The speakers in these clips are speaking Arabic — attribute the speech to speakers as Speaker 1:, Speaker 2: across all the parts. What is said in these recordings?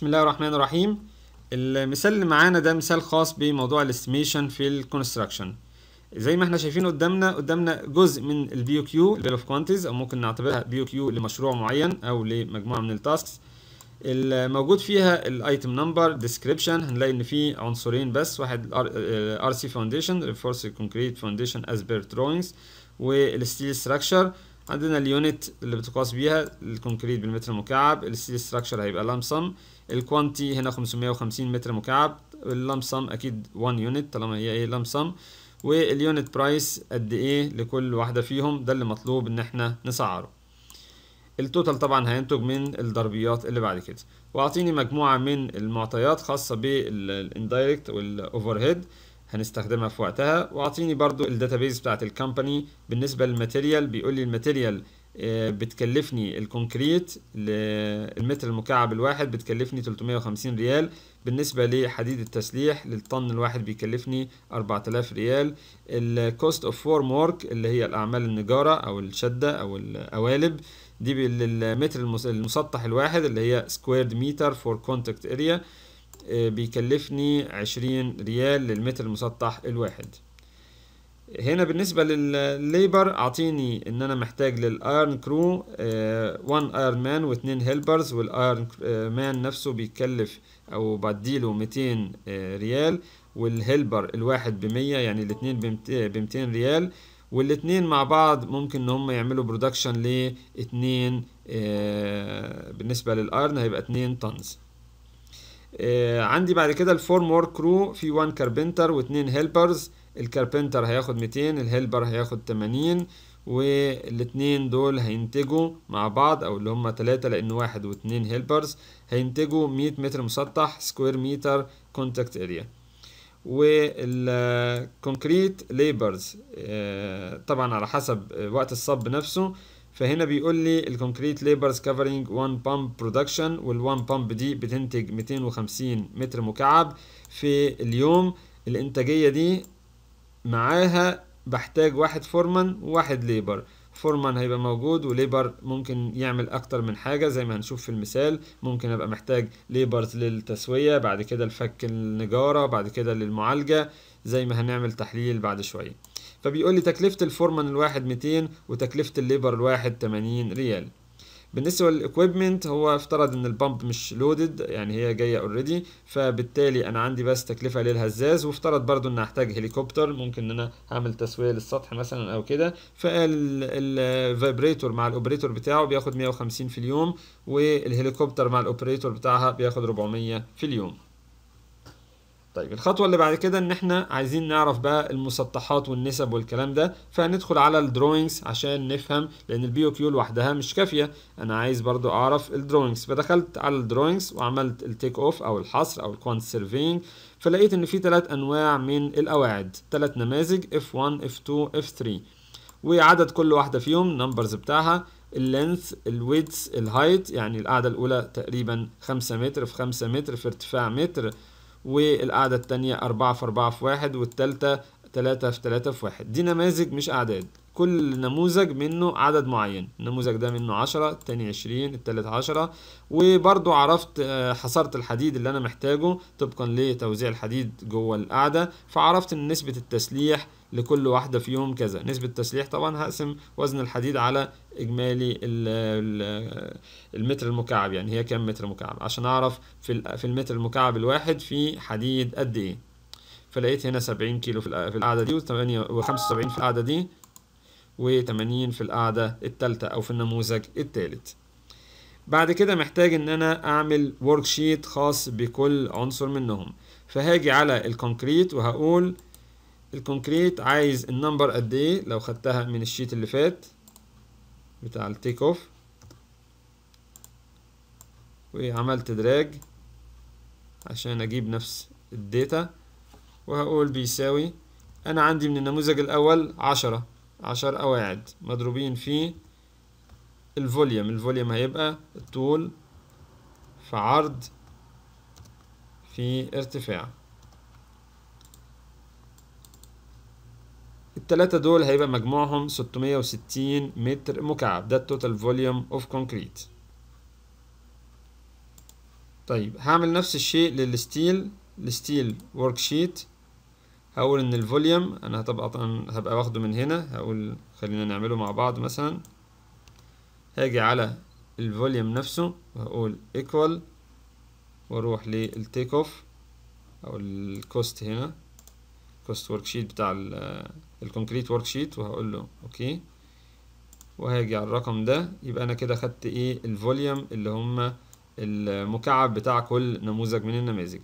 Speaker 1: بسم الله الرحمن الرحيم المثال اللي معانا ده مثال خاص بموضوع الاستيميشن في الكونستراكشن زي ما احنا شايفين قدامنا قدامنا جزء من البي كيو البيل اوف كوانتيز او ممكن نعتبرها بي كيو لمشروع معين او لمجموعه من التاسكس الموجود فيها الايتم نمبر ديسكريبشن هنلاقي ان في عنصرين بس واحد ار سي فاونديشن ريفورس كونكريت فاونديشن از بير دروينجز والستيل ستراكشر عندنا اليونت اللي بتقاس بيها الكونكريت بالمتر المكعب الستيل ستراكشر هيبقى لامسم الكوانتي هنا 550 متر مكعب اللامسم اكيد 1 يونت طالما هي ايه لامسم واليونت برايس قد ايه لكل واحده فيهم ده اللي مطلوب ان احنا نسعره التوتال طبعا هينتج من الضربيات اللي بعد كده واعطيني مجموعه من المعطيات خاصه بالاندايركت والاوفر هيد هنستخدمها في وقتها واعطيني برضو الداتابيز بتاعت الكمباني بالنسبه للماتيريال بيقول لي الماتيريال آه، بتكلفني الكونكريت للمتر المكعب الواحد بتكلفني 350 ريال بالنسبة لحديد التسليح للطن الواحد بيكلفني 4000 ريال الكوست اوف فورم وورك اللي هي الأعمال النجارة أو الشدة أو القوالب دي بالمتر المسطح الواحد اللي هي سكويرد متر فور كونتاكت اريا آه، بيكلفني عشرين ريال للمتر المسطح الواحد هنا بالنسبة للليبر أعطيني إن أنا محتاج للأيرن كرو 1 أيرن مان واتنين هيلبرز والأيرن مان نفسه بيتكلف أو بديله 200 آه، ريال والهيلبر الواحد بمية يعني الاتنين بمتين آه، ريال والاتنين مع بعض ممكن إن هم يعملوا برودكشن لاتنين بالنسبة للأيرن هيبقى اتنين طنز آه عندي بعد كده الفورم مور كرو في 1 كاربنتر واثنين هيلبرز الكاربنتر هياخد 200 الهيلبر هياخد 80 والاتنين دول هينتجوا مع بعض او اللي هم تلاتة لان واحد واتنين هيلبرز هينتجوا مية متر مسطح سكوير متر كونتاكت اريا والكونكريت ليبرز آه، طبعا على حسب وقت الصب نفسه فهنا بيقول لي الكونكريت ليبرز كفرنج 1 بامب برودكشن وال1 بامب دي بتنتج 250 متر مكعب في اليوم الانتاجيه دي معاها بحتاج واحد فورمان وواحد ليبر فورمان هيبقى موجود وليبر ممكن يعمل اكتر من حاجه زي ما هنشوف في المثال ممكن ابقى محتاج ليبرز للتسويه بعد كده لفك النجاره بعد كده للمعالجه زي ما هنعمل تحليل بعد شويه فبيقول لي تكلفة الفورمان الواحد 200 وتكلفة الليبر الواحد 80 ريال بالنسبة للإكويبمنت هو افترض إن البامب مش لودد يعني هي جاية أوريدي فبالتالي أنا عندي بس تكلفة للهزاز وافترض برضو إن هحتاج هليكوبتر ممكن إن أنا أعمل تسوية للسطح مثلا أو كده فالفايبريتور مع الأوبريتور بتاعه بياخد 150 في اليوم والهليكوبتر مع الأوبريتور بتاعها بياخد 400 في اليوم طيب الخطوة اللي بعد كده ان احنا عايزين نعرف بقى المسطحات والنسب والكلام ده فهندخل على الدروينجز عشان نفهم لان البيو كيو لوحدها مش كافية انا عايز برضو اعرف الدروينجز فدخلت على الدروينجز وعملت التيك اوف او الحصر او الكوانت سيرفينج فلقيت ان في ثلاث انواع من القواعد ثلاث نماذج F1 F2 F3 وعدد كل واحدة فيهم نمبرز بتاعها اللينث الويدث الهايت يعني القاعدة الأولى تقريبا 5 متر في 5 متر في ارتفاع متر والقاعدة التانية أربعة في أربعة في واحد والتالتة تلاتة في تلاتة في واحد دي نماذج مش أعداد كل نموذج منه عدد معين النموذج ده منه عشرة التاني عشرين التالت عشرة وبرضو عرفت آه، حصرت الحديد اللي أنا محتاجه طبقا لتوزيع الحديد جوه القاعدة فعرفت إن نسبة التسليح لكل واحدة فيهم كذا نسبة تسليح طبعا هقسم وزن الحديد على إجمالي المتر المكعب يعني هي كام متر مكعب عشان أعرف في المتر المكعب الواحد في حديد قد إيه فلقيت هنا 70 كيلو في القاعدة دي و75 في القاعدة دي و80 في القاعدة التالتة أو في النموذج التالت بعد كده محتاج ان انا اعمل ورك شيت خاص بكل عنصر منهم فهاجي على الكونكريت وهقول الكونكريت عايز النمبر قد ايه لو خدتها من الشيت اللي فات بتاع التيك اوف وعملت دراج عشان اجيب نفس الداتا وهقول بيساوي انا عندي من النموذج الاول عشرة عشر قواعد مضروبين في الفوليوم الفوليوم هيبقى الطول في عرض في ارتفاع التلاتة دول هيبقى مجموعهم 660 متر مكعب ده التوتال فوليوم اوف كونكريت طيب هعمل نفس الشيء للستيل الستيل ورك شيت هقول ان الفوليوم انا طبعا هبقى واخده من هنا هقول خلينا نعمله مع بعض مثلا هاجي على الفوليوم نفسه وهقول ايكوال واروح للتيك اوف او الكوست هنا الريكوست ورك شيت بتاع الكونكريت ورك شيت وهقول له اوكي وهاجي على الرقم ده يبقى انا كده خدت ايه الفوليوم اللي هم المكعب بتاع كل نموذج من النماذج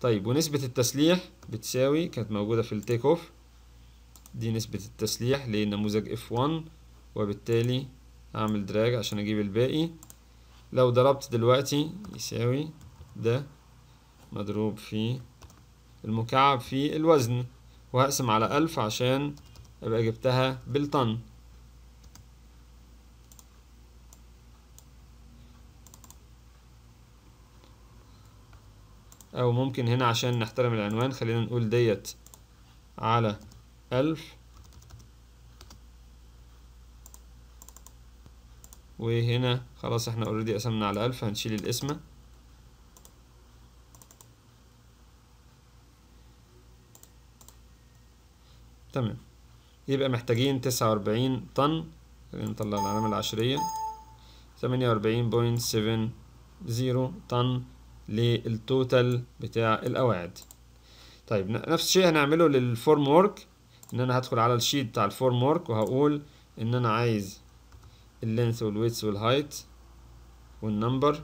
Speaker 1: طيب ونسبة التسليح بتساوي كانت موجودة في التيك اوف دي نسبة التسليح للنموذج F1 وبالتالي اعمل دراج عشان اجيب الباقي لو ضربت دلوقتي يساوي ده مضروب في المكعب في الوزن وهقسم على ألف عشان أبقى جبتها بالطن أو ممكن هنا عشان نحترم العنوان خلينا نقول ديت على ألف وهنا خلاص احنا اوريدي قسمنا على ألف هنشيل القسمة تمام يبقى محتاجين تسعة وأربعين طن نطلع العلامة العشرية تمانية وأربعين بوينت سفن زيرو طن للتوتال بتاع القواعد طيب نفس الشيء هنعمله للفورم وورك ان انا هدخل على الشيت بتاع الفورم وورك وهقول ان انا عايز اللينث والويتس والهايت والنمبر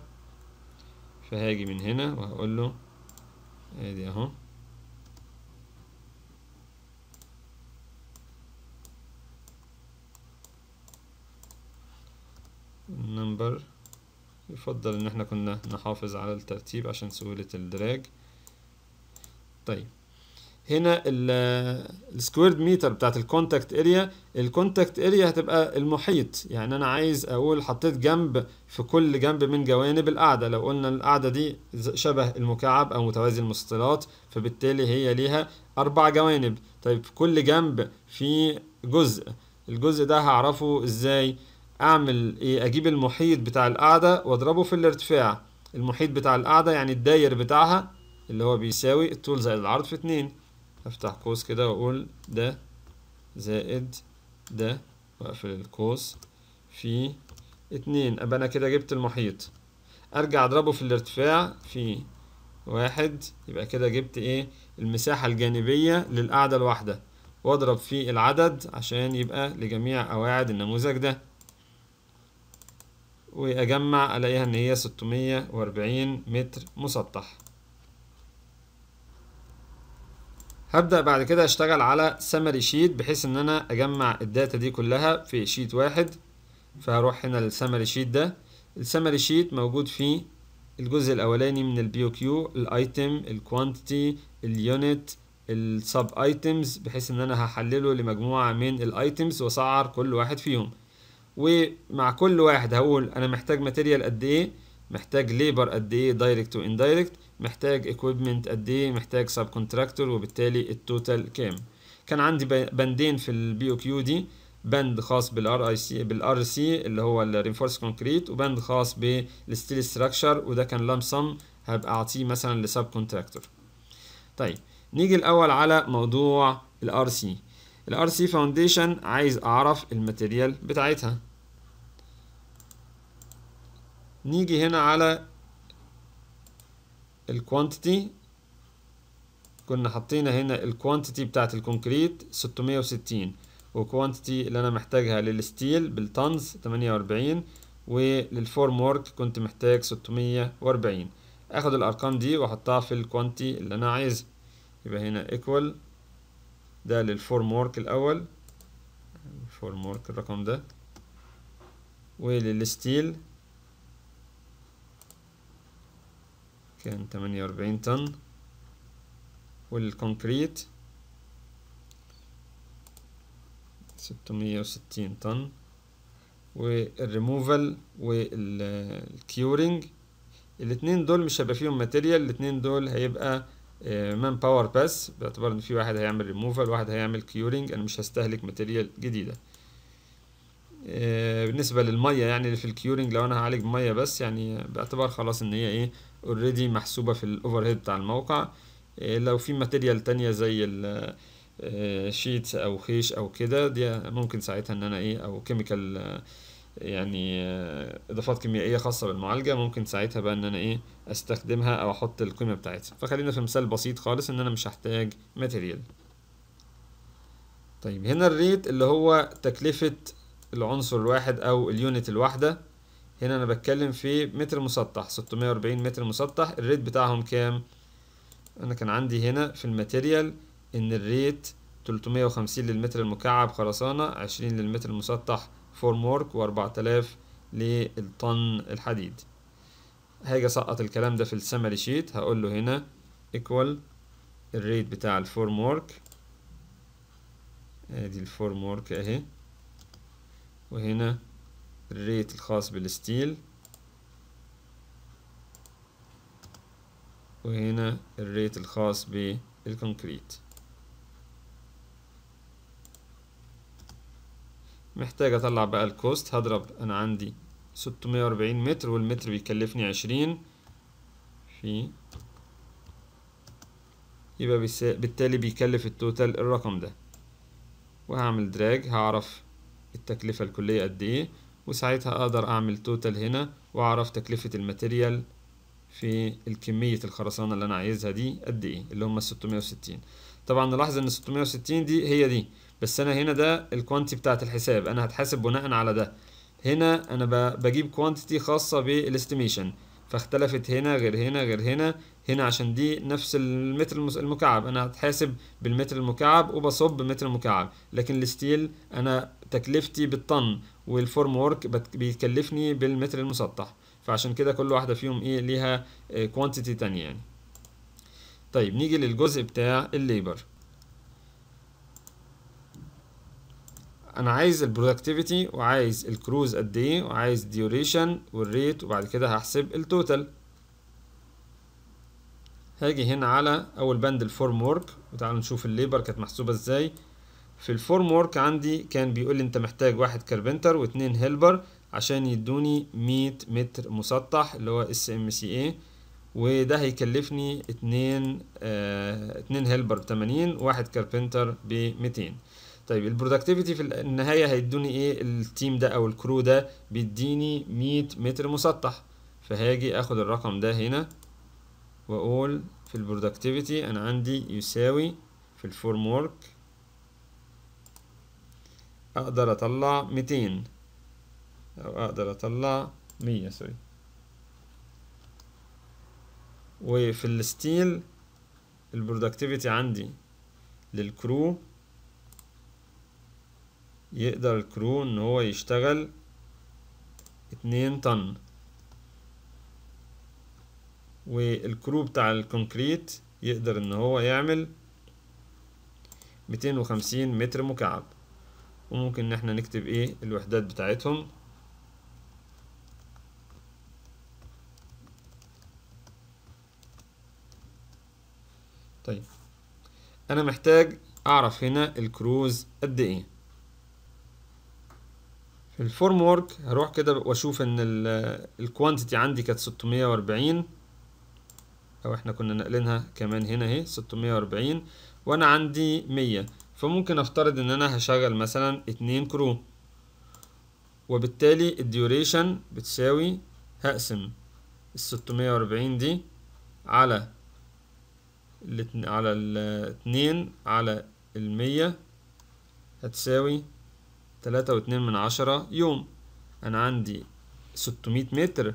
Speaker 1: فهاجي من هنا وهقول له ادي اهو number يفضل ان احنا كنا نحافظ على الترتيب عشان سهولة الدراج طيب هنا السكويرد ميتر بتاعت الكونتاكت اريا الكونتاكت اريا هتبقى المحيط يعني انا عايز اقول حطيت جنب في كل جنب من جوانب القاعده لو قلنا القاعده دي شبه المكعب او متوازي المسطرات فبالتالي هي ليها اربع جوانب طيب في كل جنب في جزء الجزء ده هعرفه ازاي اعمل ايه اجيب المحيط بتاع القاعدة واضربه في الارتفاع المحيط بتاع القاعدة يعني الداير بتاعها اللي هو بيساوي الطول زائد العرض في اتنين افتح قوس كده واقول ده زائد ده واقفل القوس في اتنين ابقى انا كده جبت المحيط ارجع اضربه في الارتفاع في واحد يبقى كده جبت ايه المساحة الجانبية للقاعدة الواحدة واضرب في العدد عشان يبقى لجميع قواعد النموذج ده واجمع الاقيها ان هي ستمية وأربعين متر مسطح هبدأ بعد كده اشتغل على سمري شيت بحيث ان انا اجمع الداتا دي كلها في شيت واحد فهروح هنا للسمري شيت ده السمري شيت موجود فيه الجزء الاولاني من البيو كيو الايتم الكوانتيتي اليونت السب ايتمز بحيث ان انا هحلله لمجموعة من الايتمز واسعر كل واحد فيهم ومع كل واحد هقول انا محتاج ماتيريال قد ايه محتاج ليبر قد ايه دايركت واندايركت محتاج اكويبمنت قد ايه محتاج سب كونتراكتور وبالتالي التوتال كام كان عندي بندين في البي او كيو دي بند خاص بالار اي سي بالار سي اللي هو الريفورس كونكريت وبند خاص بالستيل ستراكشر وده كان لمسم هبقى اعطيه مثلا لسب كونتراكتور طيب نيجي الاول على موضوع الار سي الار سي فاونديشن عايز اعرف الماتيريال بتاعتها نيجي هنا على Quantity كنا حطينا هنا Quantity بتاعت الكونكريت 660 وكوانتيتي اللي انا محتاجها للستيل بالتنز 48 وللفورم وورك كنت محتاج 640 اخد الارقام دي واحطها في Quantity اللي انا عايزها يبقى هنا equal ده للفورم وورك الأول الفورم وورك الرقم ده وللستيل كان تمانية وأربعين طن والكونكريت ستمية وستين طن والريموفال والكيورنج الاتنين دول مش هيبقى فيهم ماتيريال الاتنين دول هيبقى مان باور بس باعتبار ان في واحد هيعمل ريموفال واحد هيعمل كيورنج انا مش هستهلك ماتيريال جديده آه، بالنسبه للميه يعني اللي في الكيورنج لو انا هعالج ميه بس يعني باعتبار خلاص ان هي ايه اوريدي محسوبه في الاوفر هيد بتاع الموقع آه، لو في ماتيريال تانية زي الشيتس آه، او خيش او كده دي ممكن ساعتها ان انا ايه او كيميكال يعني آه، اضافات كيميائيه خاصه بالمعالجه ممكن ساعتها بقى ان انا ايه استخدمها او احط القيمه بتاعتها فخلينا في مثال بسيط خالص ان انا مش هحتاج ماتيريال طيب هنا الريت اللي هو تكلفه العنصر الواحد او اليونت الواحده هنا انا بتكلم في متر مسطح 640 متر مسطح الريت بتاعهم كام انا كان عندي هنا في الماتيريال ان الريت 350 للمتر المكعب خرسانه 20 للمتر المسطح فورم وورك و4000 للطن الحديد هاجي اسقط الكلام ده في السمري شيت هقول له هنا ايكوال الريت بتاع الفورم وورك ادي الفورم وورك اهي وهنا الريت الخاص بالستيل وهنا الريت الخاص بالكونكريت محتاج اطلع بقى الكوست هضرب انا عندي 640 متر والمتر بيكلفني 20 في يبقى بالتالي بيكلف التوتال الرقم ده وهعمل دراج هعرف التكلفة الكلية قد ايه وساعتها اقدر اعمل توتال هنا واعرف تكلفة الماتيريال في الكمية الخرسانة اللي انا عايزها دي قد ايه اللي هم 660 طبعا نلاحظ ان 660 دي هي دي بس انا هنا ده الكوانتي بتاعت الحساب انا هتحاسب بناء على ده هنا انا بجيب كوانتيتي خاصه بالاستيميشن فاختلفت هنا غير هنا غير هنا هنا عشان دي نفس المتر المكعب انا هتحاسب بالمتر المكعب وبصب متر مكعب لكن الستيل انا تكلفتي بالطن والفورم وورك بيكلفني بالمتر المسطح فعشان كده كل واحده فيهم ايه ليها كوانتيتي آه، تانية يعني طيب نيجي للجزء بتاع الليبر انا عايز البرودكتيفيتي وعايز الكروز قد ايه وعايز الديوريشن والريت وبعد كده هحسب التوتال هاجي هنا على اول بند الفورم وورك وتعالوا نشوف الليبر كانت محسوبه ازاي في الفورم وورك عندي كان بيقول لي انت محتاج واحد كاربنتر واتنين هيلبر عشان يدوني 100 متر مسطح اللي هو اس ام سي اي وده هيكلفني اتنين آه اتنين هيلبر بتمانين واحد كاربنتر بميتين طيب البرودكتيفيتي في النهايه هيدوني ايه التيم ده او الكرو ده بيديني 100 متر مسطح فهاجي اخد الرقم ده هنا واقول في البرودكتيفيتي انا عندي يساوي في الفورم ورك اقدر اطلع 200 او اقدر اطلع 100 سوري وفي الستيل البرودكتيفيتي عندي للكرو يقدر الكرو ان هو يشتغل اتنين طن والكرو بتاع الكونكريت يقدر ان هو يعمل ميتين وخمسين متر مكعب وممكن ان احنا نكتب ايه الوحدات بتاعتهم طيب انا محتاج اعرف هنا الكروز قد ايه الفورم وورك هروح كده واشوف ان الكوانتيتي عندي كانت 640 او احنا كنا ناقلينها كمان هنا اهي 640 وانا عندي 100 فممكن افترض ان انا هشغل مثلا 2 كرو وبالتالي الديوريشن بتساوي هقسم ال 640 دي على على ال 2 على ال 100 هتساوي تلاتة واتنين من عشرة يوم أنا عندي ستمية متر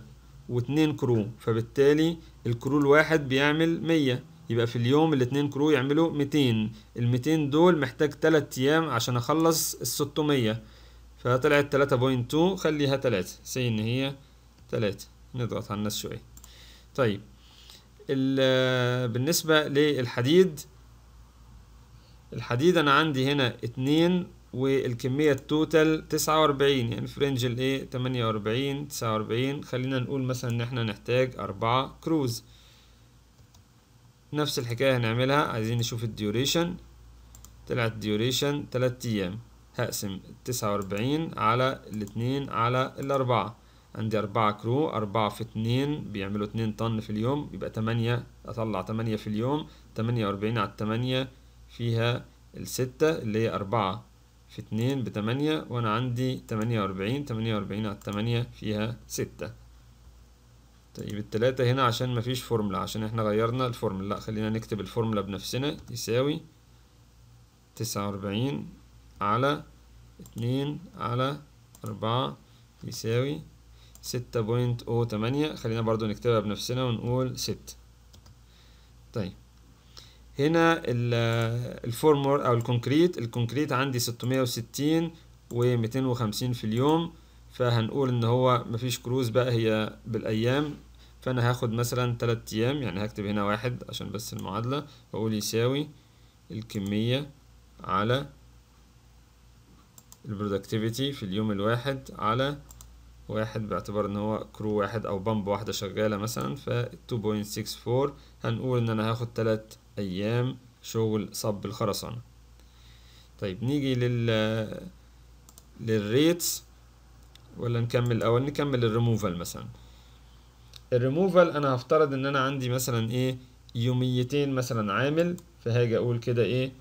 Speaker 1: واتنين كرو فبالتالي الكرو الواحد بيعمل مية يبقى في اليوم الاتنين كرو يعملوا ميتين الميتين دول محتاج تلات أيام عشان أخلص الستمية فطلعت تلاتة بوينت تو خليها تلاتة سي إن هي تلاتة نضغط على الناس شوية طيب آه، بالنسبة للحديد الحديد أنا عندي هنا اتنين والكمية التوتال تسعة وأربعين يعني في رينج الايه تمانية وأربعين تسعة وأربعين خلينا نقول مثلا ان احنا نحتاج أربعة كروز نفس الحكاية هنعملها عايزين نشوف الديوريشن طلعت ديوريشن تلات أيام هقسم تسعة وأربعين على الاتنين على الأربعة عندي أربعة كرو أربعة في اتنين بيعملوا اتنين طن في اليوم يبقى تمانية أطلع تمانية في اليوم تمانية وأربعين على التمانية فيها الستة اللي هي أربعة في اتنين بتمانية وأنا عندي تمانية وأربعين تمانية وأربعين على تمانية فيها ستة طيب التلاتة هنا عشان مفيش فورملا عشان احنا غيرنا الفورملا لأ خلينا نكتب الفورملا بنفسنا يساوي تسعة وأربعين على اتنين على أربعة يساوي ستة بوينت أو تمانية خلينا برضو نكتبها بنفسنا ونقول ستة طيب هنا الفورمور او الكونكريت الكونكريت عندي 660 و250 في اليوم فهنقول ان هو مفيش كروز بقى هي بالايام فانا هاخد مثلا 3 ايام يعني هكتب هنا واحد عشان بس المعادلة واقول يساوي الكمية على البرودكتيفيتي في اليوم الواحد على واحد باعتبار ان هو كرو واحد او بامب واحدة شغالة مثلا ف 2.64 هنقول ان انا هاخد تلات أيام شغل صب الخرسانة طيب نيجي لل للريتس ولا نكمل أول نكمل الريموفال مثلا الريموفال أنا هفترض إن أنا عندي مثلا إيه يوميتين مثلا عامل فهاجي أقول كده إيه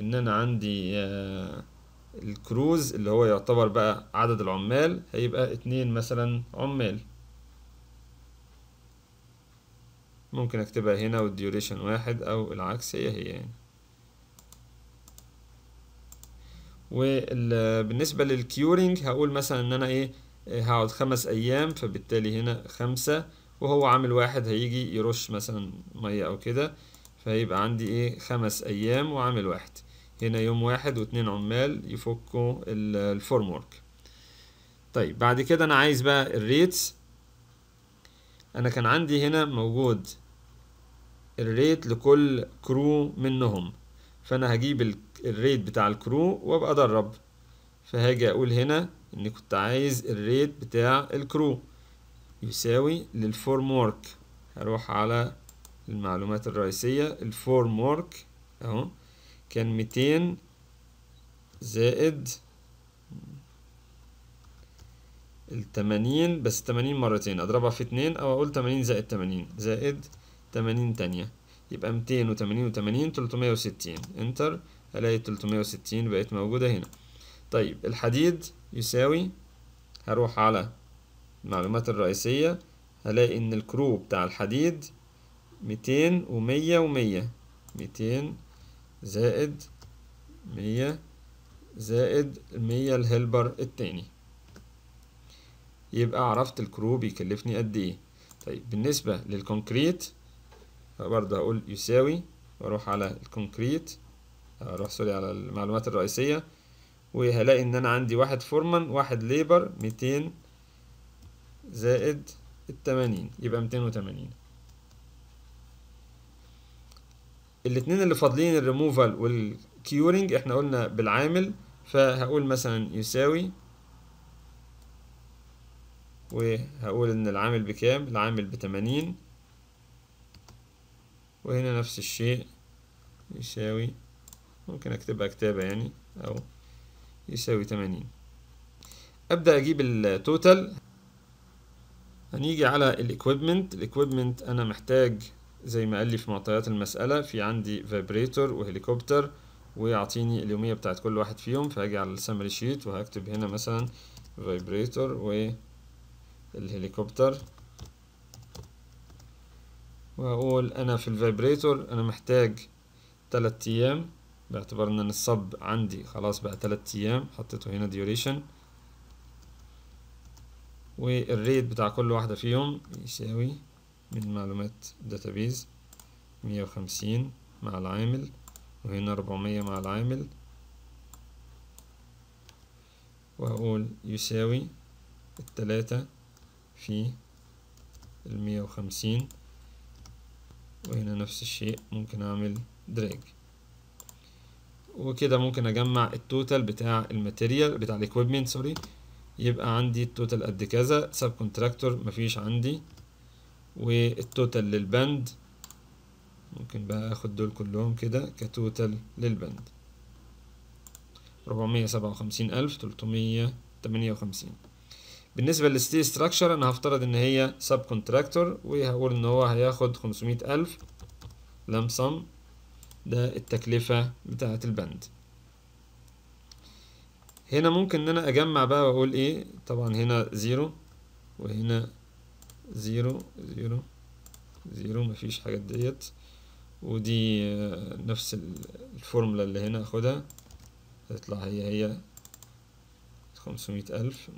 Speaker 1: إن أنا عندي آه، الكروز اللي هو يعتبر بقى عدد العمال هيبقى اتنين مثلا عمال ممكن اكتبها هنا والديوريشن واحد او العكس هي هي يعني وبالنسبة للكيورينج هقول مثلا ان انا ايه هقعد خمس ايام فبالتالي هنا خمسة وهو عامل واحد هيجي يرش مثلا مية او كده فهيبقى عندي ايه خمس ايام وعامل واحد هنا يوم واحد واتنين عمال يفكوا الفورم طيب بعد كده انا عايز بقى الريتس انا كان عندي هنا موجود الريت لكل كرو منهم فانا هجيب الريت بتاع الكرو وابقى ادرب فهاجي اقول هنا اني كنت عايز الريت بتاع الكرو يساوي للفورم وورك هروح على المعلومات الرئيسية الفورم وورك اهو كان ميتين زائد ال 80 بس 80 مرتين اضربها في 2 او اقول 80 زائد 80 زائد 80 تانية يبقى 280 و80 360 انتر الاقي 360 بقت موجودة هنا طيب الحديد يساوي هروح على المعلومات الرئيسية هلاقي ان الكرو بتاع الحديد 200 و100 و100 200 زائد 100 زائد 100 الهلبر التاني يبقى عرفت الكرو بيكلفني قد ايه طيب بالنسبة للكونكريت برضه هقول يساوي واروح على الكونكريت اروح سوري على المعلومات الرئيسية وهلاقي ان انا عندي واحد فورمان واحد ليبر ميتين زائد التمانين يبقى ميتين وتمانين الاتنين اللي فاضلين الريموفال والكيورنج احنا قلنا بالعامل فهقول مثلا يساوي وهقول ان العامل بكام العامل بتمانين وهنا نفس الشيء يساوي ممكن اكتبها كتابة يعني او يساوي تمانين ابدأ اجيب التوتال هنيجي على الاكويبمنت الاكويبمنت انا محتاج زي ما قال لي في معطيات المسألة في عندي فابريتور وهليكوبتر ويعطيني اليومية بتاعت كل واحد فيهم فهاجي على السمري شيت وهكتب هنا مثلا فايبريتور و الهليكوبتر وهقول انا في الفيبريتور انا محتاج تلات ايام باعتبار ان الصب عندي خلاص بقى تلات ايام حطيته هنا ديوريشن والريت بتاع كل واحدة فيهم يساوي من معلومات داتابيز مية وخمسين مع العامل وهنا أربعمية مع العامل وهقول يساوي التلاتة في المية وخمسين وهنا نفس الشيء ممكن أعمل دراج وكده ممكن أجمع التوتال بتاع الماتيريال بتاع الإكويبمنت سوري يبقى عندي التوتال قد كذا سب كونتراكتور مفيش عندي والتوتال للبند ممكن بقى اخد دول كلهم كده كتوتال للبند ربعمية سبعة وخمسين ألف تلتمية تمانية وخمسين بالنسبة للستيل ستراكشر أنا هفترض إن هي سب كونتراكتور وهقول إن هو هياخد خمسمية ألف لمسم ده التكلفة بتاعة البند هنا ممكن إن أنا أجمع بقى وأقول إيه طبعا هنا زيرو وهنا زيرو زيرو زيرو مفيش حاجات ديت ودي نفس الفورمولا اللي هنا أخدها هتطلع هي هي خمسمية ألف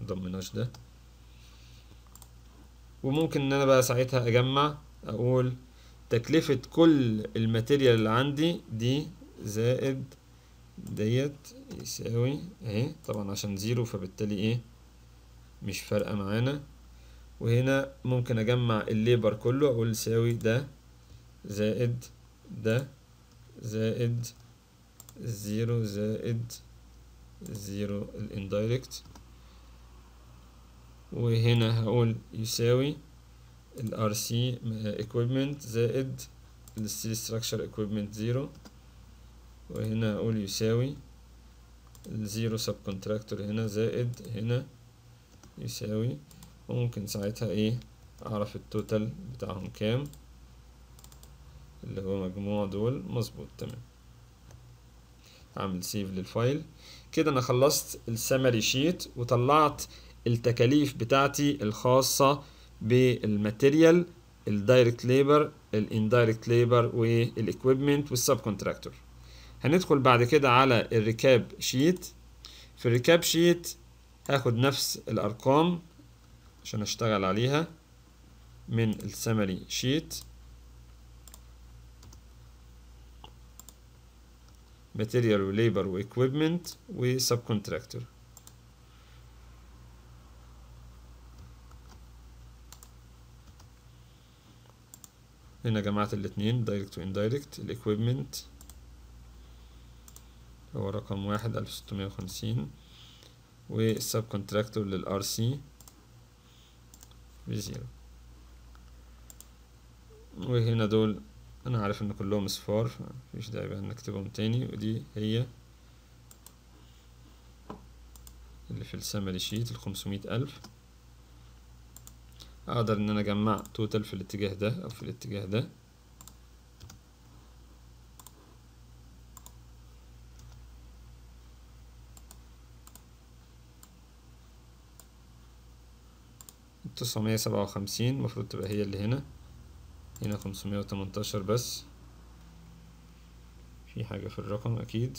Speaker 1: مضمناش ده وممكن إن أنا بقى ساعتها أجمع أقول تكلفة كل الماتيريال اللي عندي دي زائد ديت يساوي اهي طبعا عشان زيرو فبالتالي ايه مش فارقة معانا وهنا ممكن اجمع الليبر كله اقول يساوي ده زائد ده زائد زيرو زائد زيرو الاندايركت وهنا هقول يساوي الار سي equipment زائد الستيل ستراكشر equipment زيرو وهنا هقول يساوي الزيرو سب كونتراكتور هنا زائد هنا يساوي وممكن ساعتها ايه اعرف التوتال بتاعهم كام اللي هو مجموع دول مظبوط تمام هعمل سيف للفايل كده انا خلصت السمري شيت وطلعت التكاليف بتاعتي الخاصة بالماتيريال الدايركت ليبر الاندايركت ليبر والاكويبمنت والسب كونتراكتور هندخل بعد كده على الركاب شيت في الركاب شيت هاخد نفس الارقام عشان اشتغل عليها من السمري شيت ماتيريال وليبر واكويبمنت وسب كونتراكتور هنا جمعت الاتنين دايركت واندايركت الاكويبمنت هو رقم واحد ألف ستمية وخمسين والسب كونتراكتور للار سي بزيرو وهنا دول انا عارف ان كلهم اصفار مفيش داعي بقى نكتبهم تاني ودي هي اللي في السامري شيت ال ألف اقدر ان انا اجمع توتال في الاتجاه ده او في الاتجاه ده تسعمية سبعة وخمسين المفروض تبقى هي اللي هنا هنا وتمنتاشر بس في حاجة في الرقم أكيد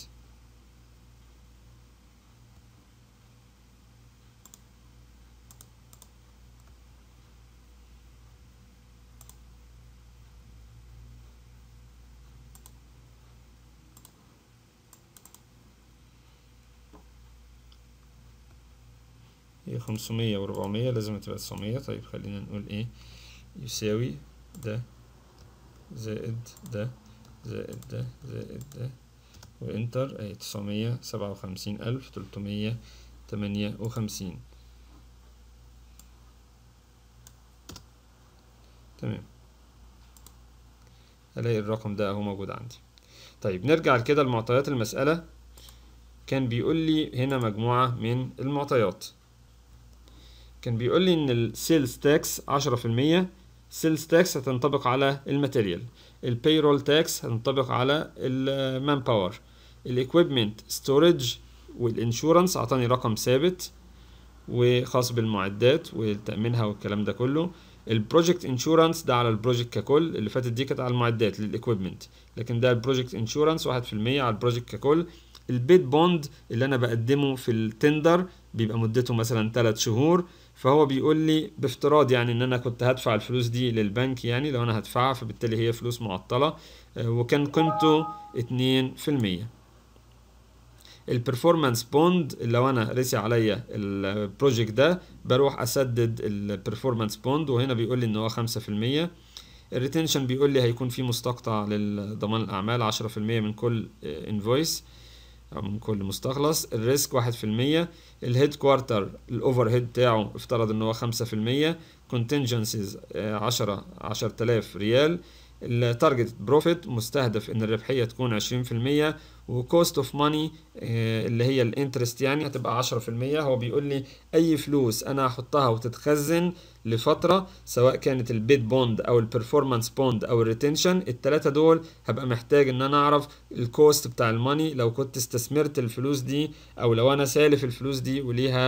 Speaker 1: إيه، خمسمية وربعمية لازم تبقى تسعمية طيب خلينا نقول ايه يساوي ده زائد ده زائد ده زائد ده وانتر اهي تسعمية سبعة وخمسين ألف تلتمية تمانية وخمسين تمام الاقي الرقم ده اهو موجود عندي طيب نرجع كده لمعطيات المسألة كان بيقول لي هنا مجموعة من المعطيات كان بيقول لي ان السيلز تاكس عشرة في المية سيلز تاكس هتنطبق على الماتيريال البيرول تاكس هتنطبق على المان باور الاكويبمنت ستورج والانشورنس اعطاني رقم ثابت وخاص بالمعدات وتامينها والكلام ده كله البروجكت انشورنس ده على البروجكت ككل اللي فاتت دي كانت على المعدات للاكويبمنت لكن ده البروجكت انشورنس 1% على البروجكت ككل البيت بوند اللي انا بقدمه في التندر بيبقى مدته مثلا 3 شهور فهو بيقول لي بافتراض يعني ان انا كنت هدفع الفلوس دي للبنك يعني لو انا هدفعها فبالتالي هي فلوس معطلة آه، وكان قيمته اتنين في المية البرفورمانس بوند لو انا رسي عليا البروجكت ده بروح اسدد البرفورمانس بوند وهنا بيقول لي ان هو خمسة في المية الريتنشن بيقول لي هيكون في مستقطع للضمان الاعمال عشرة في المية من كل انفويس آه، uh, من كل مستخلص الريسك واحد في المية الهيد كوارتر الأوفر هيد بتاعه افترض إن هو خمسة في المية كونتنجنسيز آه، عشرة عشرة آلاف ريال التارجت بروفيت مستهدف ان الربحيه تكون 20% وكوست اوف ماني اللي هي الانترست يعني هتبقى 10% هو بيقول لي اي فلوس انا هحطها وتتخزن لفتره سواء كانت البيت بوند او البرفورمانس بوند او الريتنشن الثلاثه دول هبقى محتاج ان انا اعرف الكوست بتاع الماني لو كنت استثمرت الفلوس دي او لو انا سالف الفلوس دي وليها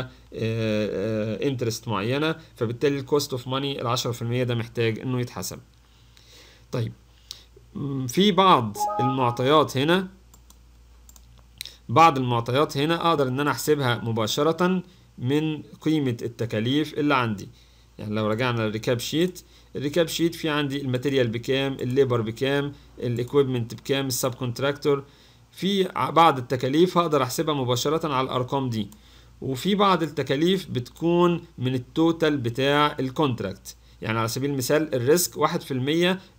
Speaker 1: انترست آه، آه، معينه فبالتالي الكوست اوف ماني ال 10% ده محتاج انه يتحسب طيب في بعض المعطيات هنا بعض المعطيات هنا اقدر ان انا احسبها مباشرة من قيمة التكاليف اللي عندي يعني لو رجعنا للريكاب شيت الريكاب شيت في عندي الماتيريال بكام الليبر بكام الاكويبمنت بكام السب كونتراكتور في بعض التكاليف هقدر احسبها مباشرة على الارقام دي وفي بعض التكاليف بتكون من التوتال بتاع الكونتراكت يعني على سبيل المثال الريسك 1%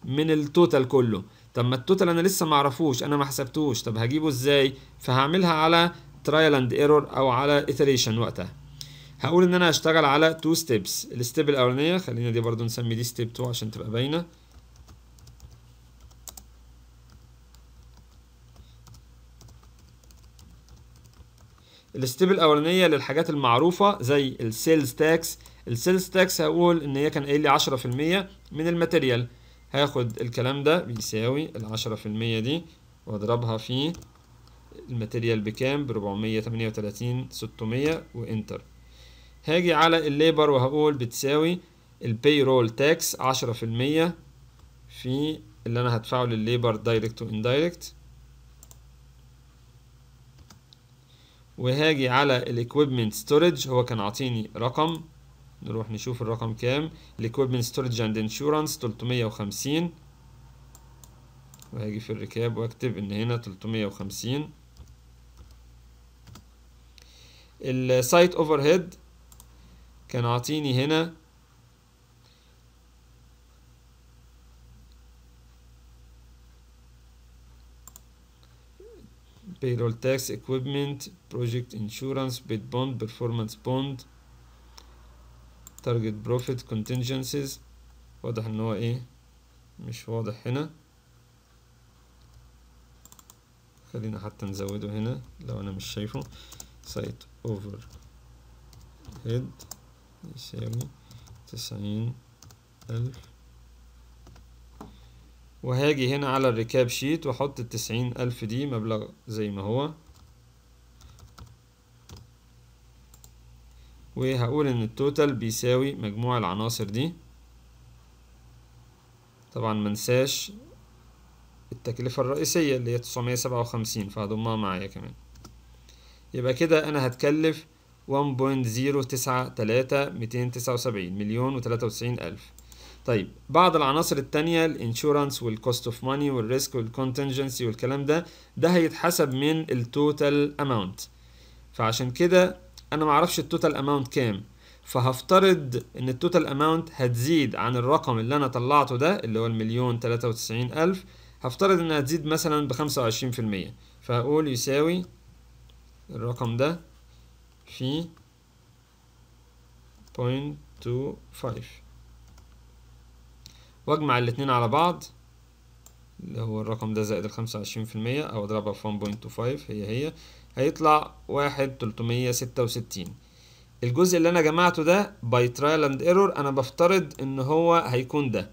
Speaker 1: من التوتال كله طب ما التوتال انا لسه ما اعرفوش انا ما حسبتوش طب هجيبه ازاي فهعملها على ترايل اند ايرور او على ايتريشن وقتها هقول ان انا هشتغل على تو ستيبس الستيب الاولانيه خلينا دي برضو نسمي دي ستيب 2 عشان تبقى باينه الستيب الاولانيه للحاجات المعروفه زي السيلز تاكس السيلز تاكس هقول ان هي كان قايل لي 10% من الماتيريال هاخد الكلام ده بيساوي العشرة في المية دي واضربها في الماتيريال بكام بربعمية تمانية وتلاتين ستمية وانتر هاجي على الليبر وهقول بتساوي البي رول تاكس عشرة في المية في اللي انا هدفعه للليبر دايركت واندايركت وهاجي على الاكويبمنت ستورج هو كان عاطيني رقم نروح نشوف الرقم كام الاكويبمنت ستورج اند انشورنس 350 وهاجي في الركاب واكتب ان هنا 350 السايت اوفر هيد كان عاطيني هنا payroll tax equipment project insurance bid bond performance bond تارجت بروفيت contingencies واضح ان هو ايه مش واضح هنا خلينا حتى نزوده هنا لو انا مش شايفه سايت اوفر هيد يساوي تسعين ألف وهاجي هنا على الركاب شيت واحط التسعين ألف دي مبلغ زي ما هو وهقول ان التوتال بيساوي مجموع العناصر دي طبعا منساش التكلفة الرئيسية اللي هي تسعمية سبعة وخمسين فهضمها معايا كمان يبقى كده أنا هتكلف ون بوينت زيرو تسعة تلاتة ميتين تسعة وسبعين مليون وتلاتة وتسعين ألف طيب بعض العناصر التانية الانشورانس والكوست اوف ماني والريسك والكونتنجنسي والكلام ده ده هيتحسب من التوتال اماونت فعشان كده انا ما اعرفش التوتال اماونت كام فهفترض ان التوتال اماونت هتزيد عن الرقم اللي انا طلعته ده اللي هو المليون تلاتة وتسعين الف هفترض انها هتزيد مثلا بخمسة وعشرين في المية فهقول يساوي الرقم ده في .25 واجمع الاتنين على بعض اللي هو الرقم ده زائد الخمسة وعشرين في المية او اضربها في 1.25 هي هي هيطلع واحد تلتمية ستة وستين الجزء اللي انا جمعته ده باي ترايل اند ايرور انا بفترض ان هو هيكون ده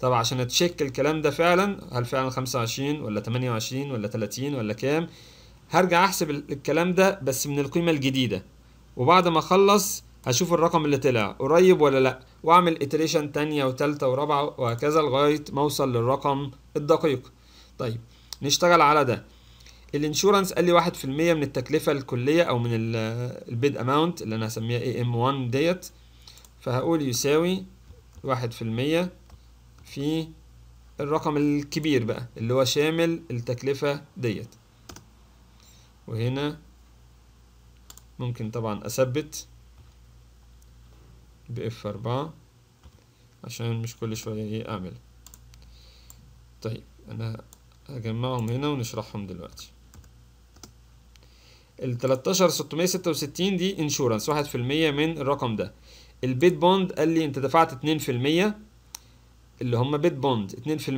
Speaker 1: طب عشان اتشيك الكلام ده فعلا هل فعلا خمسة وعشرين ولا تمانية وعشرين ولا تلاتين ولا كام هرجع احسب الكلام ده بس من القيمة الجديدة وبعد ما اخلص هشوف الرقم اللي طلع قريب ولا لا واعمل اتريشن تانية وتالتة ورابعة وهكذا لغاية ما اوصل للرقم الدقيق طيب نشتغل على ده الانشورنس قال لي 1% من التكلفه الكليه او من البيد اماونت اللي انا هسميها اي ام 1 ديت فهقول يساوي 1% في الرقم الكبير بقى اللي هو شامل التكلفه ديت وهنا ممكن طبعا اثبت باف 4 عشان مش كل شويه ايه اعمل طيب انا هجمعهم هنا ونشرحهم دلوقتي ال 13666 دي انشورنس 1% من الرقم ده البيت بوند قال لي انت دفعت 2% اللي هم بيت بوند 2%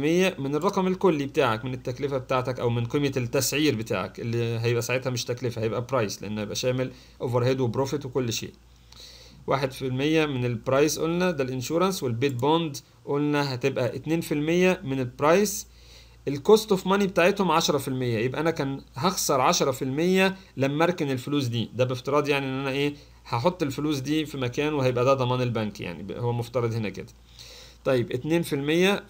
Speaker 1: من الرقم الكلي بتاعك من التكلفة بتاعتك أو من قيمة التسعير بتاعك اللي هيبقى ساعتها مش تكلفة هيبقى برايس لأنه هيبقى شامل أوفر هيد وبروفيت وكل شيء 1% من البرايس قلنا ده الانشورنس والبيت بوند قلنا هتبقى 2% من البرايس الكوست اوف ماني بتاعتهم 10% يبقى انا كان هخسر 10% لما اركن الفلوس دي ده بافتراض يعني ان انا ايه هحط الفلوس دي في مكان وهيبقى ده ضمان البنك يعني هو مفترض هنا كده طيب 2%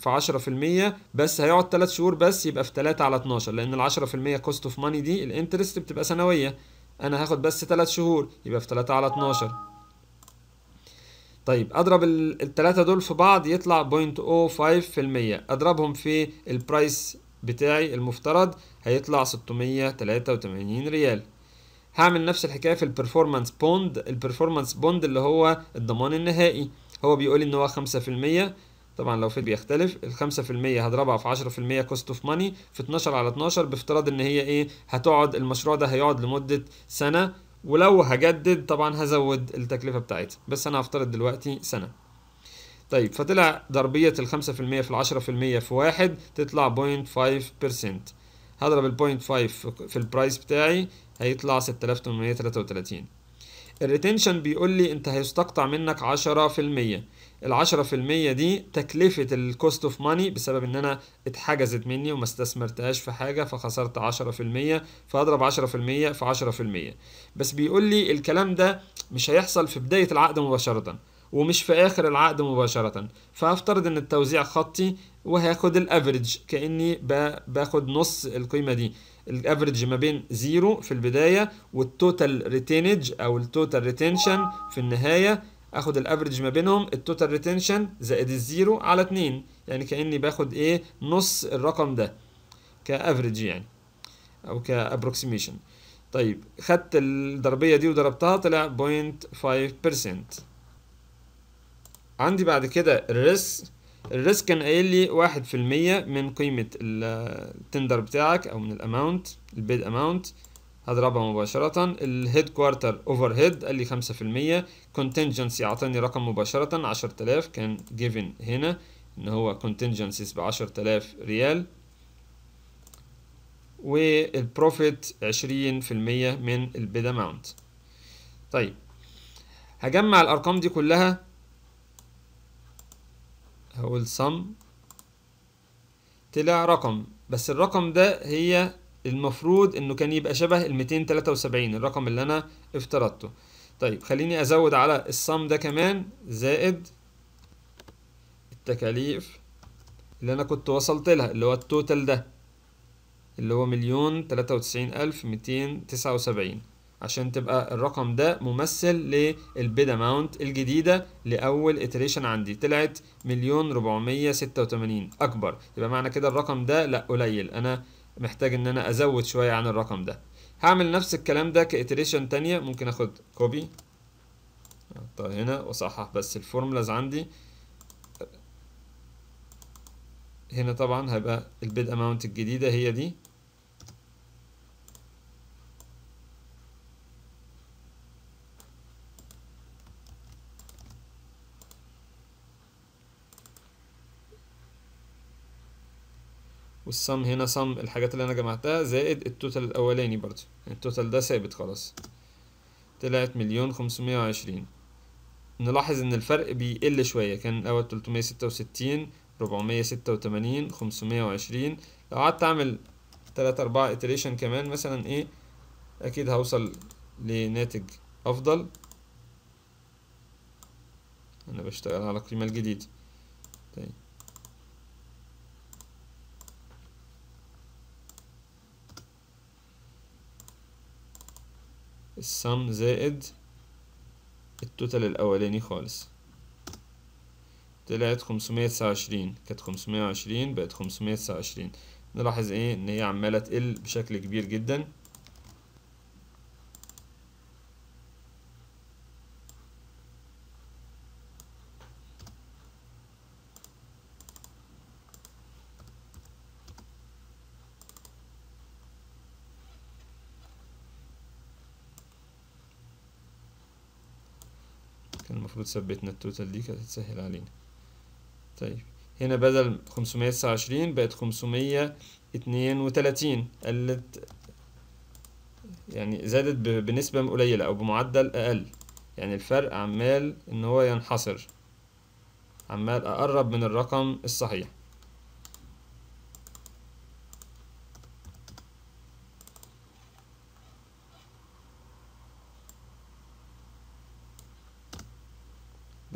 Speaker 1: في 10% بس هيقعد 3 شهور بس يبقى في 3 على 12 لان ال 10% كوست اوف ماني دي الانترست بتبقى سنويه انا هاخد بس 3 شهور يبقى في 3 على 12 طيب اضرب الثلاثه دول في بعض يطلع 0.05% اضربهم في البرايس بتاعي المفترض هيطلع 683 ريال هعمل نفس الحكايه في البرفورمانس بوند البرفورمانس بوند اللي هو الضمان النهائي هو بيقول ان هو 5% طبعا لو في بيختلف ال 5% هضربها في 10% كوست اوف ماني في 12 على 12 بافتراض ان هي ايه هتقعد المشروع ده هيقعد لمده سنه ولو هجدد طبعا هزود التكلفة بتاعتها بس أنا هفترض دلوقتي سنة طيب فطلع ضربية الخمسة في المية في العشرة في المية في واحد تطلع بوينت فايف بيرسنت هضرب البوينت فايف في البرايس بتاعي هيطلع ستة آلاف تمنمية تلاتة وتلاتين الريتنشن بيقول لي أنت هيستقطع منك عشرة في المية ال 10% دي تكلفة الكوست اوف ماني بسبب ان انا اتحجزت مني وما استثمرتهاش في حاجة فخسرت 10% فاضرب 10% في 10% بس بيقول لي الكلام ده مش هيحصل في بداية العقد مباشرة ومش في اخر العقد مباشرة فهفترض ان التوزيع خطي وهاخد الافريج كاني باخد نص القيمة دي الافريج ما بين زيرو في البداية والتوتال ريتينج او التوتال ريتينشن في النهاية اخد الافريج ما بينهم التوتال ريتنشن زائد الزيرو على 2 يعني كاني باخد ايه نص الرقم ده كافريج يعني او كابروكسيميشن طيب خدت الضربيه دي وضربتها طلع 0.5% عندي بعد كده الريسك الريسك كان قايل لي واحد في المية من قيمة التندر بتاعك أو من الأماونت البيد أماونت هضربها مباشرة الهيد كوارتر اوفر هيد قال لي 5% كونتنجنسي اعطاني رقم مباشرة 10000 كان جيفن هنا ان هو كونتنجنسيز ب 10000 ريال والبروفيت 20% من البيد اماونت طيب هجمع الارقام دي كلها هقول sum طلع رقم بس الرقم ده هي المفروض انه كان يبقى شبه ال 273 الرقم اللي انا افترضته طيب خليني ازود على الصم ده كمان زائد التكاليف اللي انا كنت وصلت لها اللي هو التوتال ده اللي هو مليون تلاتة وتسعين ألف ميتين تسعة وسبعين عشان تبقى الرقم ده ممثل للبيد اماونت الجديدة لأول اتريشن عندي طلعت مليون ربعمية ستة وتمانين أكبر يبقى معنى كده الرقم ده لأ قليل أنا محتاج ان انا ازود شويه عن الرقم ده هعمل نفس الكلام ده كإتريشن تانية ممكن اخد كوبي احطها هنا واصحح بس الفورمولاز عندي هنا طبعا هيبقى البيد اماونت الجديدة هي دي والسم هنا سم الحاجات اللي انا جمعتها زائد التوتال الاولاني برضو يعني التوتال ده ثابت خلاص طلعت مليون خمسمية وعشرين نلاحظ ان الفرق بيقل شوية كان الاول تلتمية ستة وستين ربعمية ستة وتمانين خمسمية وعشرين لو قعدت اعمل تلاتة اربعة اتريشن كمان مثلا ايه اكيد هوصل لناتج افضل انا بشتغل على القيمة الجديدة طيب السم زائد التوتال الأولاني خالص طلعت خمسمية تسعة وعشرين كانت خمسمية وعشرين بقت خمسمية تسعة وعشرين نلاحظ ايه ان هي عمالة تقل بشكل كبير جدا المفروض ثبتنا التوتال دي كانت هتسهل علينا طيب هنا بدل 529 بقت 532 قلت يعني زادت بنسبة قليلة أو بمعدل أقل يعني الفرق عمال إن هو ينحصر عمال أقرب من الرقم الصحيح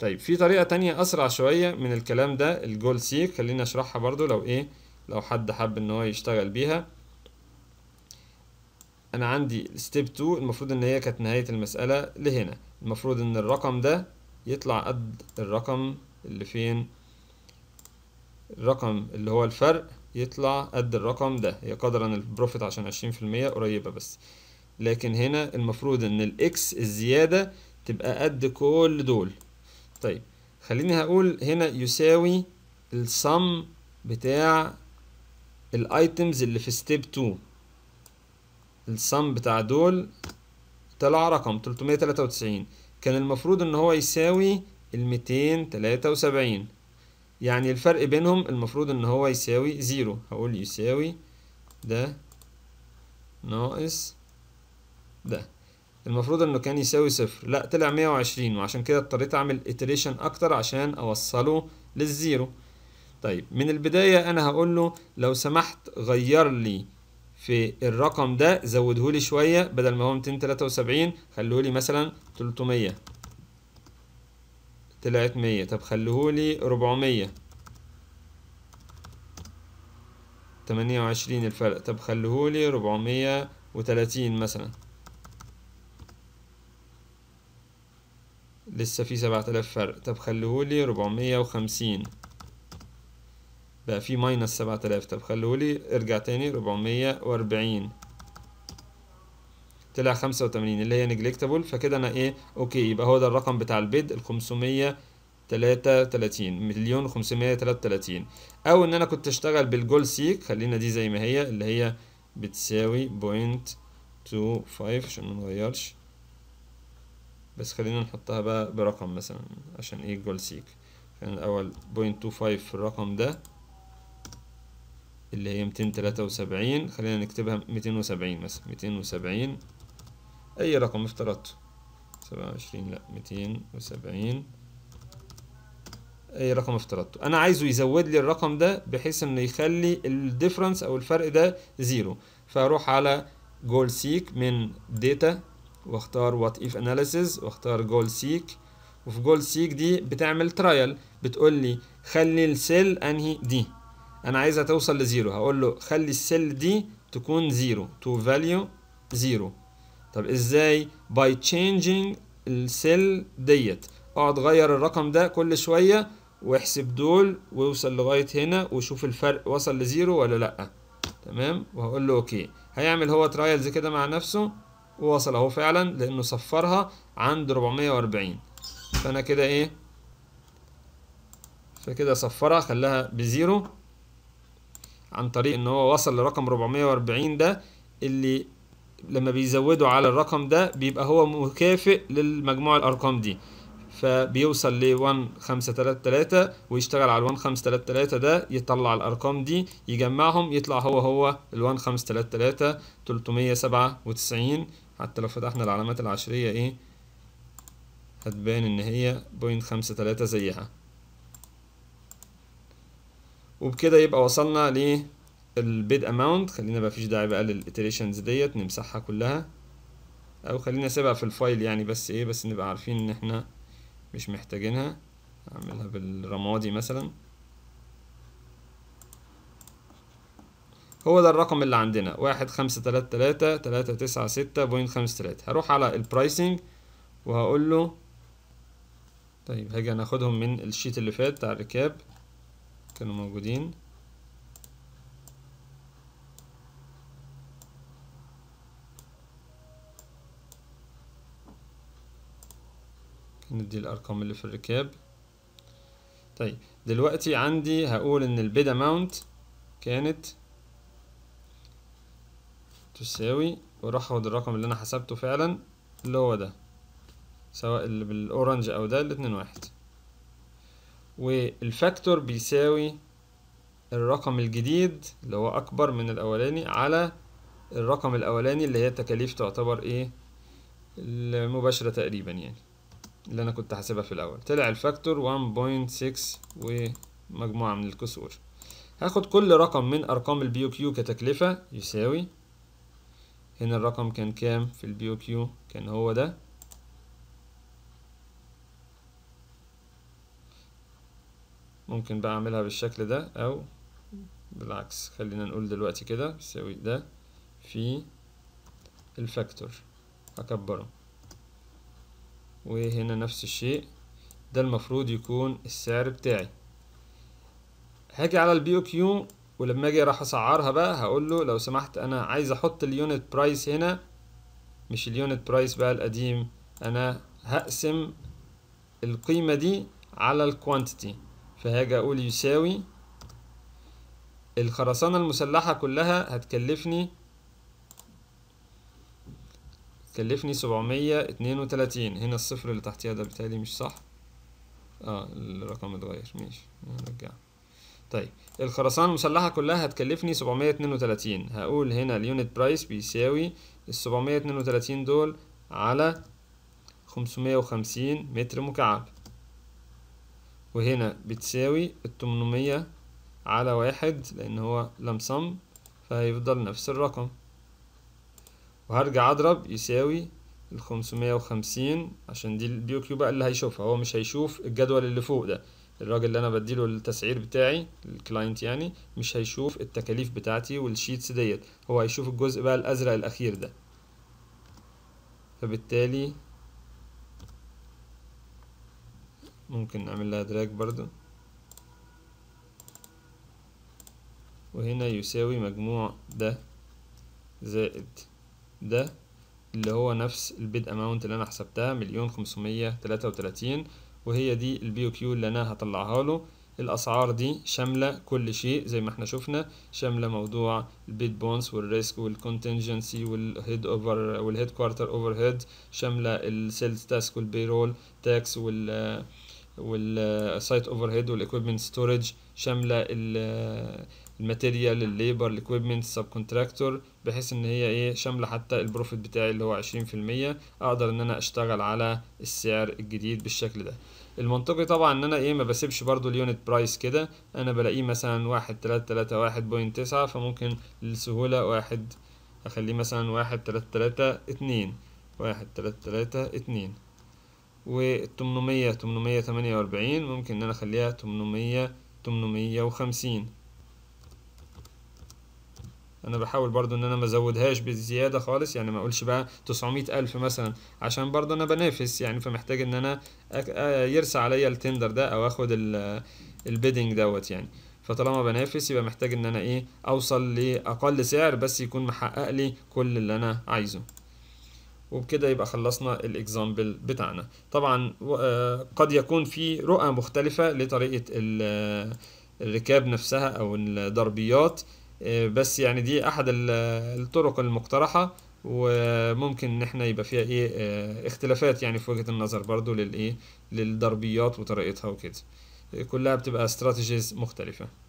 Speaker 1: طيب في طريقة تانية أسرع شوية من الكلام ده الجول سيك خليني أشرحها برضو لو إيه لو حد حب إن هو يشتغل بيها أنا عندي ستيب 2 المفروض إن هي كانت نهاية المسألة لهنا المفروض إن الرقم ده يطلع قد الرقم اللي فين الرقم اللي هو الفرق يطلع قد الرقم ده هي قدرا البروفيت عشان عشرين في المية قريبة بس لكن هنا المفروض إن الإكس الزيادة تبقى قد كل دول طيب خليني هقول هنا يساوي السم بتاع الايتمز اللي في ستيب 2 السم بتاع دول طلع رقم 393 كان المفروض ان هو يساوي ال 273 يعني الفرق بينهم المفروض ان هو يساوي زيرو هقول يساوي ده ناقص ده المفروض انه كان يساوي صفر لا طلع 120 وعشان كده اضطريت اعمل اتريشن اكتر عشان اوصله للزيرو طيب من البداية انا هقول له لو سمحت غير لي في الرقم ده زوده لي شوية بدل ما هو 273 خلوه لي مثلا 300 طلعت 100 طب خلوه لي 400 28 الفرق طب خلوه لي 430 مثلا لسه في سبعة آلاف فرق طب خليهولي ربعمية وخمسين بقى في ماينس سبعة آلاف طب خليهولي ارجع تاني ربعمية وأربعين طلع خمسة وتمانين اللي هي نجلكتابل فكده أنا إيه أوكي يبقى هو ده الرقم بتاع البيد الخمسمية تلاتة مليون خمسمية تلاتة أو إن أنا كنت أشتغل بالجول سيك خلينا دي زي ما هي اللي هي بتساوي بوينت تو فايف عشان منغيرش بس خلينا نحطها بقى برقم مثلا عشان ايه جول سيك خلينا الاول بوينت تو فايف في الرقم ده اللي هي ميتين تلاتة وسبعين خلينا نكتبها ميتين وسبعين مثلا ميتين وسبعين اي رقم افترضته سبعة وعشرين لا ميتين وسبعين اي رقم افترضته انا عايزه يزود لي الرقم ده بحيث انه يخلي الديفرنس او الفرق ده زيرو فاروح على جول سيك من داتا واختار وات اف اناليسز واختار جول سيك وفي جول سيك دي بتعمل ترايل بتقول لي خلي السيل انهي دي انا عايزها توصل لزيرو هقول له خلي السيل دي تكون زيرو تو فاليو زيرو طب ازاي باي تشينجينج السيل ديت اقعد غير الرقم ده كل شويه واحسب دول ويوصل لغايه هنا وشوف الفرق وصل لزيرو ولا لا تمام وهقول له اوكي هيعمل هو ترايلز كده مع نفسه ووصل اهو فعلا لانه صفرها عند 440 فانا كده ايه فكده صفرها خلاها بزيرو عن طريق ان هو وصل لرقم 440 ده اللي لما بيزودوا على الرقم ده بيبقى هو مكافئ للمجموع الارقام دي فبيوصل ل 1533 ويشتغل على ال 1533 ده يطلع الارقام دي يجمعهم يطلع هو هو ال 1533 397 حتى لو فتحنا العلامات العشرية ايه هتبان ان هي بوينت خمسة تلاتة زيها وبكده يبقى وصلنا للبيد اماونت خلينا مفيش داعي بقى للاتريشنز ديت نمسحها كلها او خلينا نسيبها في الفايل يعني بس ايه بس نبقى عارفين ان احنا مش محتاجينها اعملها بالرمادي مثلا هو ده الرقم اللي عندنا واحد خمسة تلاتة تلاتة تلاتة تسعة ستة بوينت خمسة تلاتة هروح على البرايسنج وهقول له طيب هاجي انا اخدهم من الشيت اللي فات بتاع الركاب كانوا موجودين ندي الارقام اللي في الركاب طيب دلوقتي عندي هقول ان البيد اماونت كانت تساوي واروح اخد الرقم اللي انا حسبته فعلا اللي هو ده سواء اللي بالاورنج او ده الاتنين واحد والفاكتور بيساوي الرقم الجديد اللي هو اكبر من الاولاني على الرقم الاولاني اللي هي التكاليف تعتبر ايه المباشرة تقريبا يعني اللي انا كنت حاسبها في الاول طلع الفاكتور 1.6 ومجموعة من الكسور هاخد كل رقم من ارقام البيو كيو كتكلفة يساوي هنا الرقم كان كام في البيو كيو كان هو ده ممكن بقى اعملها بالشكل ده او بالعكس خلينا نقول دلوقتي كده يساوي ده في الفاكتور هكبره وهنا نفس الشيء ده المفروض يكون السعر بتاعي هاجي على البيو كيو ولما اجي راح اسعرها بقى هقول له لو سمحت انا عايز احط اليونت برايس هنا مش اليونت برايس بقى القديم انا هقسم القيمه دي على الكوانتيتي فهاجي اقول يساوي الخرسانه المسلحه كلها هتكلفني تكلفني 732 هنا الصفر اللي تحتيها ده بالتالي مش صح اه الرقم اتغير ماشي نرجعه طيب الخرسانة المسلحة كلها هتكلفني 732 هقول هنا اليونت برايس بيساوي ال 732 دول على 550 متر مكعب وهنا بتساوي ال 800 على واحد لأن هو لمسم فهيفضل نفس الرقم وهرجع أضرب يساوي الخمسمية وخمسين عشان دي البيو كيو بقى اللي هيشوفها هو مش هيشوف الجدول اللي فوق ده الراجل اللي انا بديله التسعير بتاعي الكلاينت يعني مش هيشوف التكاليف بتاعتي والشيتس ديت هو هيشوف الجزء بقى الازرق الاخير ده فبالتالي ممكن نعمل لها دراج برضو وهنا يساوي مجموع ده زائد ده اللي هو نفس البيد اماونت اللي انا حسبتها مليون خمسمية تلاتة وتلاتين وهي دي البي كيو اللي انا هطلعها له الاسعار دي شامله كل شيء زي ما احنا شفنا شامله موضوع البيت بونس والريسك والكونتنجنسي والهيد اوفر والهيد كوارتر اوفر هيد شامله السيلز تاسك والبيرول تاكس وال والسايت اوفر هيد والاكويبمنت ستورج شامله الماتيريال الليبر الاكويبمنت السب كونتراكتور بحيث ان هي ايه شامله حتى البروفيت بتاعي اللي هو 20% اقدر ان انا اشتغل على السعر الجديد بالشكل ده المنطقي طبعا ان انا ايه ما بسيبش برضو اليونت برايس كده انا بلاقيه مثلا واحد تلاتة تلاتة واحد بوينت تسعة فممكن للسهولة واحد اخليه مثلا واحد تلاتة 3 2 واحد تلاتة 3 2 و 800 تمانية واربعين ممكن ان انا اخليها 800 850 وخمسين انا بحاول برضو ان انا ما ازودهاش بزياده خالص يعني ما اقولش بقى 900 الف مثلا عشان برضو انا بنافس يعني فمحتاج ان انا آه، يرسى عليا التندر ده او اخد البيدنج دوت يعني فطالما بنافس يبقى محتاج ان انا ايه اوصل لاقل سعر بس يكون محقق لي كل اللي انا عايزه وبكده يبقى خلصنا الاكزامبل بتاعنا طبعا آه، قد يكون في رؤى مختلفه لطريقه الركاب نفسها او الضربيات إيه، بس يعني دي احد الطرق المقترحه وممكن ان احنا يبقى فيها إيه،, ايه اختلافات يعني في وجهه النظر برضو للايه للضربيات وطريقتها وكده إيه، كلها بتبقى استراتيجيز مختلفه